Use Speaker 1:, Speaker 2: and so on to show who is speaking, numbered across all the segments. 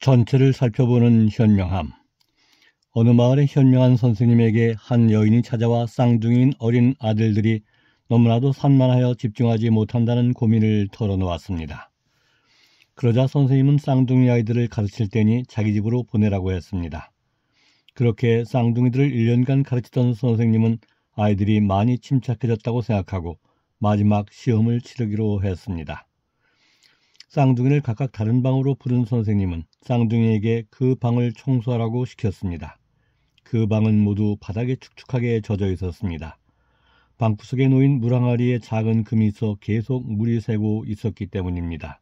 Speaker 1: 전체를 살펴보는 현명함. 어느 마을의 현명한 선생님에게 한 여인이 찾아와 쌍둥이인 어린 아들들이 너무나도 산만하여 집중하지 못한다는 고민을 털어놓았습니다. 그러자 선생님은 쌍둥이 아이들을 가르칠 때니 자기 집으로 보내라고 했습니다. 그렇게 쌍둥이들을 1년간 가르치던 선생님은 아이들이 많이 침착해졌다고 생각하고 마지막 시험을 치르기로 했습니다. 쌍둥이를 각각 다른 방으로 부른 선생님은 쌍둥이에게 그 방을 청소하라고 시켰습니다. 그 방은 모두 바닥에 축축하게 젖어 있었습니다. 방구석에 놓인 물 항아리에 작은 금이 있어 계속 물이 새고 있었기 때문입니다.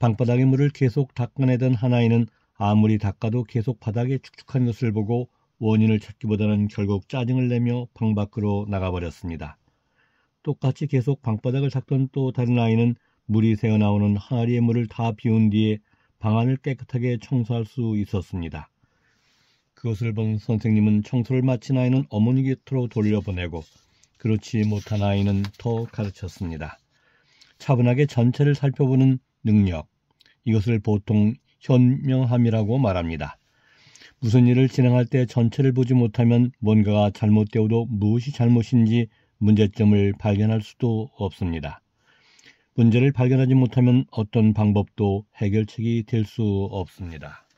Speaker 1: 방바닥의 물을 계속 닦아내던 하나이는 아무리 닦아도 계속 바닥에 축축한 것을 보고 원인을 찾기보다는 결국 짜증을 내며 방 밖으로 나가버렸습니다. 똑같이 계속 방바닥을 닦던 또 다른 아이는 물이 새어나오는 항아리의 물을 다 비운 뒤에 방안을 깨끗하게 청소할 수 있었습니다. 그것을 본 선생님은 청소를 마친 아이는 어머니 곁으로 돌려보내고 그렇지 못한 아이는 더 가르쳤습니다. 차분하게 전체를 살펴보는 능력, 이것을 보통 현명함이라고 말합니다. 무슨 일을 진행할 때 전체를 보지 못하면 뭔가가 잘못되어도 무엇이 잘못인지 문제점을 발견할 수도 없습니다. 문제를 발견하지 못하면 어떤 방법도 해결책이 될 수 없습니다.